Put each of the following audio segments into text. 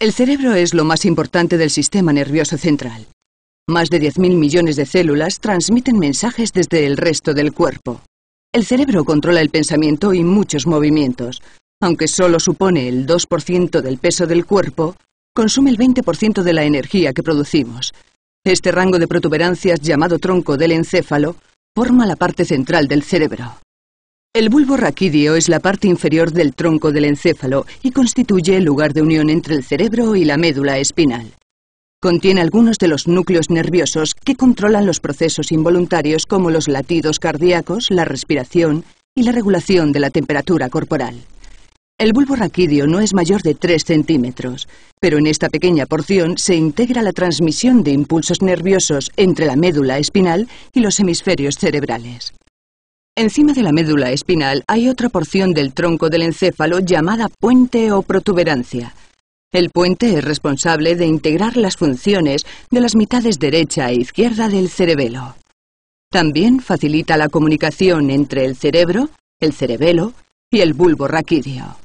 El cerebro es lo más importante del sistema nervioso central. Más de 10.000 millones de células transmiten mensajes desde el resto del cuerpo. El cerebro controla el pensamiento y muchos movimientos. Aunque solo supone el 2% del peso del cuerpo, consume el 20% de la energía que producimos. Este rango de protuberancias llamado tronco del encéfalo forma la parte central del cerebro. El bulbo raquídeo es la parte inferior del tronco del encéfalo y constituye el lugar de unión entre el cerebro y la médula espinal. Contiene algunos de los núcleos nerviosos que controlan los procesos involuntarios como los latidos cardíacos, la respiración y la regulación de la temperatura corporal. El bulbo raquídeo no es mayor de 3 centímetros, pero en esta pequeña porción se integra la transmisión de impulsos nerviosos entre la médula espinal y los hemisferios cerebrales. Encima de la médula espinal hay otra porción del tronco del encéfalo llamada puente o protuberancia. El puente es responsable de integrar las funciones de las mitades derecha e izquierda del cerebelo. También facilita la comunicación entre el cerebro, el cerebelo y el bulbo raquídeo.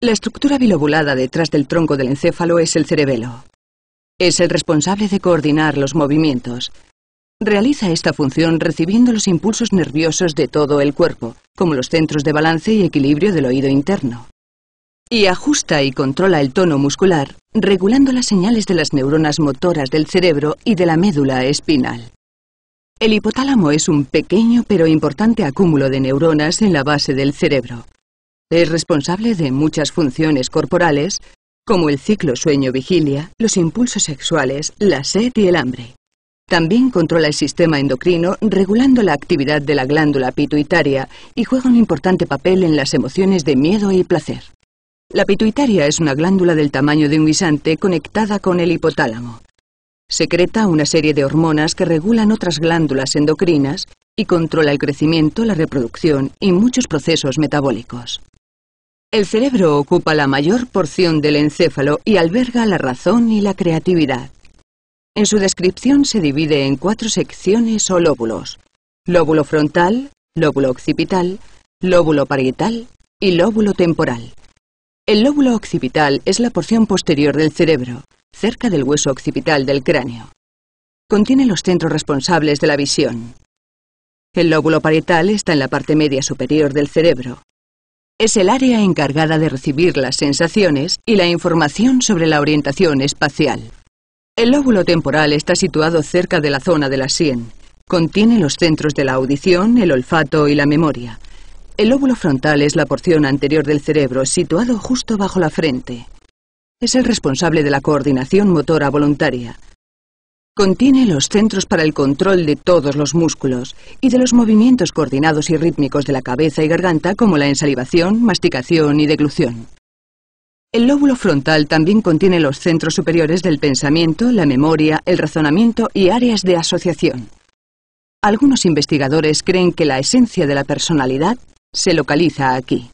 La estructura bilobulada detrás del tronco del encéfalo es el cerebelo. Es el responsable de coordinar los movimientos, Realiza esta función recibiendo los impulsos nerviosos de todo el cuerpo, como los centros de balance y equilibrio del oído interno. Y ajusta y controla el tono muscular, regulando las señales de las neuronas motoras del cerebro y de la médula espinal. El hipotálamo es un pequeño pero importante acúmulo de neuronas en la base del cerebro. Es responsable de muchas funciones corporales, como el ciclo sueño-vigilia, los impulsos sexuales, la sed y el hambre. También controla el sistema endocrino regulando la actividad de la glándula pituitaria y juega un importante papel en las emociones de miedo y placer. La pituitaria es una glándula del tamaño de un guisante conectada con el hipotálamo. Secreta una serie de hormonas que regulan otras glándulas endocrinas y controla el crecimiento, la reproducción y muchos procesos metabólicos. El cerebro ocupa la mayor porción del encéfalo y alberga la razón y la creatividad. En su descripción se divide en cuatro secciones o lóbulos. Lóbulo frontal, lóbulo occipital, lóbulo parietal y lóbulo temporal. El lóbulo occipital es la porción posterior del cerebro, cerca del hueso occipital del cráneo. Contiene los centros responsables de la visión. El lóbulo parietal está en la parte media superior del cerebro. Es el área encargada de recibir las sensaciones y la información sobre la orientación espacial. El lóbulo temporal está situado cerca de la zona de la sien. Contiene los centros de la audición, el olfato y la memoria. El lóbulo frontal es la porción anterior del cerebro, situado justo bajo la frente. Es el responsable de la coordinación motora voluntaria. Contiene los centros para el control de todos los músculos y de los movimientos coordinados y rítmicos de la cabeza y garganta como la ensalivación, masticación y deglución. El lóbulo frontal también contiene los centros superiores del pensamiento, la memoria, el razonamiento y áreas de asociación. Algunos investigadores creen que la esencia de la personalidad se localiza aquí.